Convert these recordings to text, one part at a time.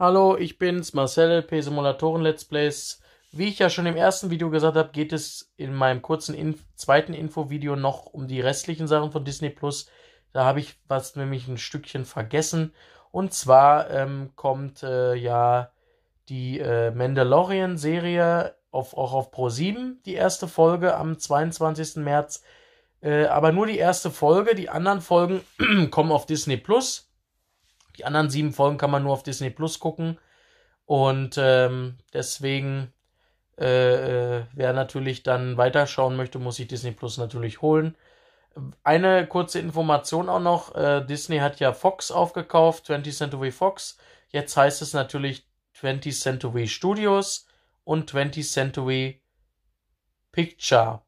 Hallo, ich bin's, Marcel, P-Simulatoren Let's Plays. Wie ich ja schon im ersten Video gesagt habe, geht es in meinem kurzen Inf zweiten Infovideo noch um die restlichen Sachen von Disney Plus. Da habe ich was nämlich ein Stückchen vergessen. Und zwar ähm, kommt äh, ja die äh, Mandalorian-Serie auf, auch auf Pro7, die erste Folge am 22. März. Äh, aber nur die erste Folge, die anderen Folgen kommen auf Disney Plus. Die anderen sieben Folgen kann man nur auf Disney Plus gucken. Und ähm, deswegen, äh, äh, wer natürlich dann weiterschauen möchte, muss sich Disney Plus natürlich holen. Eine kurze Information auch noch. Äh, Disney hat ja Fox aufgekauft, 20th Century Fox. Jetzt heißt es natürlich 20th Century Studios und 20th Century Picture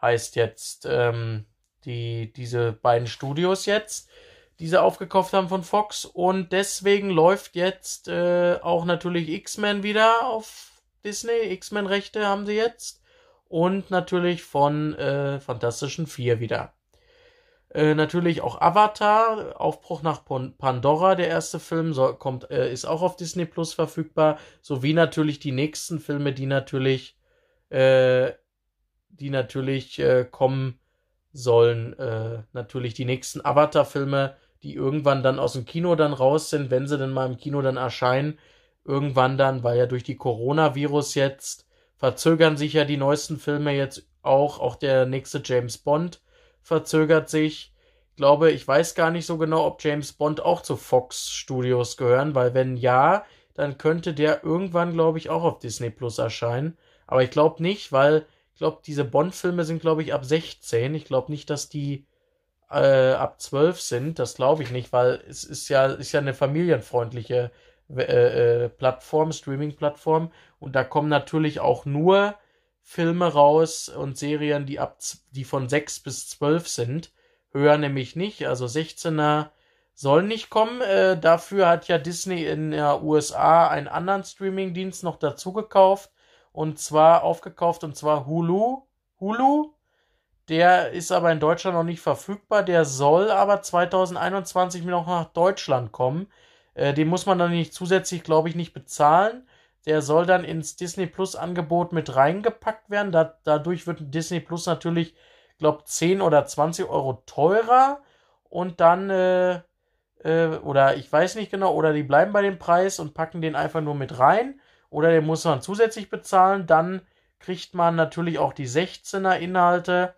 heißt jetzt ähm, die, diese beiden Studios jetzt die sie aufgekauft haben von Fox. Und deswegen läuft jetzt äh, auch natürlich X-Men wieder auf Disney. X-Men-Rechte haben sie jetzt. Und natürlich von äh, Fantastischen Vier wieder. Äh, natürlich auch Avatar, Aufbruch nach Pandora, der erste Film, so, kommt, äh, ist auch auf Disney Plus verfügbar, sowie natürlich die nächsten Filme, die natürlich, äh, die natürlich äh, kommen sollen. Äh, natürlich die nächsten Avatar-Filme die irgendwann dann aus dem Kino dann raus sind, wenn sie denn mal im Kino dann erscheinen, irgendwann dann, weil ja durch die Coronavirus jetzt verzögern sich ja die neuesten Filme jetzt auch, auch der nächste James Bond verzögert sich. Ich glaube, ich weiß gar nicht so genau, ob James Bond auch zu Fox Studios gehören, weil wenn ja, dann könnte der irgendwann, glaube ich, auch auf Disney Plus erscheinen. Aber ich glaube nicht, weil ich glaube, diese Bond-Filme sind, glaube ich, ab 16. Ich glaube nicht, dass die äh, ab zwölf sind, das glaube ich nicht, weil es ist ja, ist ja eine familienfreundliche äh, äh, Plattform, Streaming-Plattform und da kommen natürlich auch nur Filme raus und Serien, die ab, die von sechs bis zwölf sind. Höher nämlich nicht, also 16er soll nicht kommen. Äh, dafür hat ja Disney in der USA einen anderen Streaming-Dienst noch dazu gekauft und zwar aufgekauft und zwar Hulu. Hulu der ist aber in Deutschland noch nicht verfügbar. Der soll aber 2021 noch nach Deutschland kommen. Äh, den muss man dann nicht zusätzlich, glaube ich, nicht bezahlen. Der soll dann ins Disney Plus Angebot mit reingepackt werden. Da, dadurch wird Disney Plus natürlich, glaube ich, 10 oder 20 Euro teurer. Und dann, äh, äh, oder ich weiß nicht genau, oder die bleiben bei dem Preis und packen den einfach nur mit rein. Oder den muss man zusätzlich bezahlen. Dann kriegt man natürlich auch die 16er Inhalte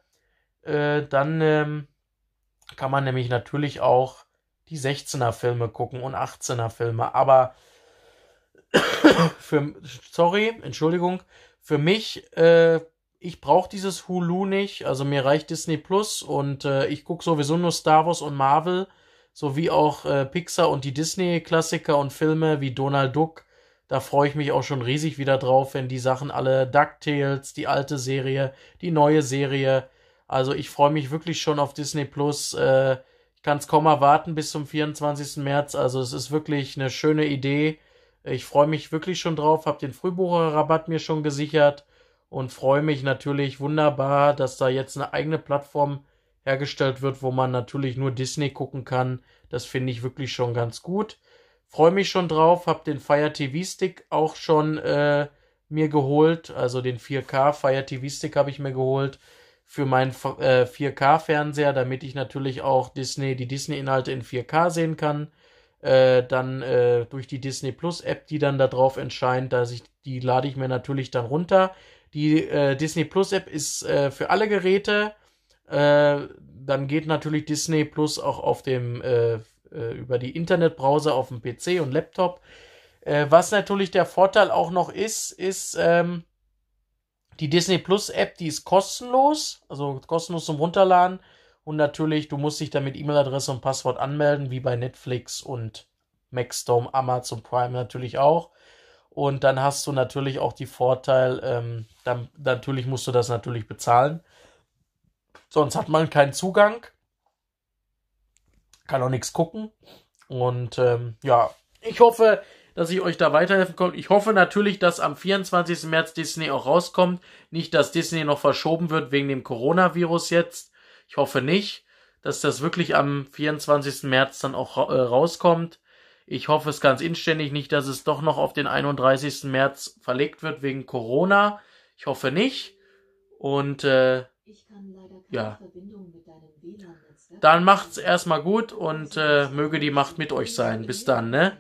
äh, dann ähm, kann man nämlich natürlich auch die 16er Filme gucken und 18er Filme, aber für, sorry, Entschuldigung, für mich, äh, ich brauche dieses Hulu nicht, also mir reicht Disney Plus und äh, ich gucke sowieso nur Star Wars und Marvel, sowie auch äh, Pixar und die Disney-Klassiker und Filme wie Donald Duck. Da freue ich mich auch schon riesig wieder drauf, wenn die Sachen alle DuckTales, die alte Serie, die neue Serie, also ich freue mich wirklich schon auf Disney Plus. Äh, ich kann es kaum erwarten bis zum 24. März. Also es ist wirklich eine schöne Idee. Ich freue mich wirklich schon drauf, habe den Frühbucherrabatt mir schon gesichert und freue mich natürlich wunderbar, dass da jetzt eine eigene Plattform hergestellt wird, wo man natürlich nur Disney gucken kann. Das finde ich wirklich schon ganz gut. Freue mich schon drauf, habe den Fire TV Stick auch schon äh, mir geholt, also den 4K Fire TV Stick habe ich mir geholt für meinen äh, 4K-Fernseher, damit ich natürlich auch Disney, die Disney-Inhalte in 4K sehen kann. Äh, dann äh, durch die Disney Plus App, die dann da drauf entscheidet, dass ich, die lade ich mir natürlich dann runter. Die äh, Disney Plus App ist äh, für alle Geräte. Äh, dann geht natürlich Disney Plus auch auf dem über die Internetbrowser auf dem PC und Laptop. was natürlich der Vorteil auch noch ist, ist, ähm, die Disney Plus App, die ist kostenlos, also kostenlos zum Runterladen. Und natürlich, du musst dich dann mit E-Mail-Adresse und Passwort anmelden, wie bei Netflix und Maxdome, Amazon Prime natürlich auch. Und dann hast du natürlich auch die Vorteil, ähm, dann, natürlich musst du das natürlich bezahlen. Sonst hat man keinen Zugang, kann auch nichts gucken. Und ähm, ja, ich hoffe, dass ich euch da weiterhelfen konnte. Ich hoffe natürlich, dass am 24. März Disney auch rauskommt. Nicht, dass Disney noch verschoben wird wegen dem Coronavirus jetzt. Ich hoffe nicht, dass das wirklich am 24. März dann auch äh, rauskommt. Ich hoffe es ganz inständig nicht, dass es doch noch auf den 31. März verlegt wird wegen Corona. Ich hoffe nicht. Und äh, ja. Dann macht's erstmal gut und äh, möge die Macht mit euch sein. Bis dann, ne?